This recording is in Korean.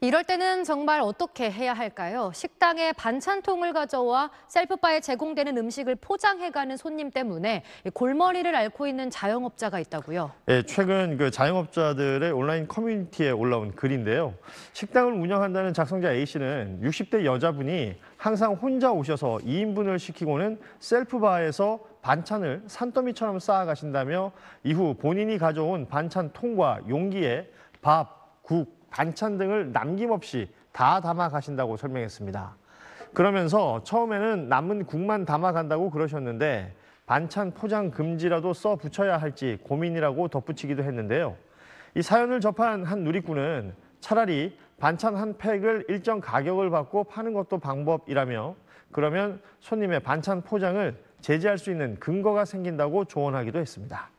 이럴 때는 정말 어떻게 해야 할까요? 식당에 반찬통을 가져와 셀프바에 제공되는 음식을 포장해가는 손님 때문에 골머리를 앓고 있는 자영업자가 있다고요. 네, 최근 그 자영업자들의 온라인 커뮤니티에 올라온 글인데요. 식당을 운영한다는 작성자 A 씨는 60대 여자분이 항상 혼자 오셔서 2인분을 시키고는 셀프바에서 반찬을 산더미처럼 쌓아가신다며 이후 본인이 가져온 반찬 통과 용기에 밥, 국, 반찬 등을 남김없이 다 담아 가신다고 설명했습니다. 그러면서 처음에는 남은 국만 담아 간다고 그러셨는데 반찬 포장 금지라도 써 붙여야 할지 고민이라고 덧붙이기도 했는데요. 이 사연을 접한 한 누리꾼은 차라리 반찬 한 팩을 일정 가격을 받고 파는 것도 방법이라며 그러면 손님의 반찬 포장을 제재할 수 있는 근거가 생긴다고 조언하기도 했습니다.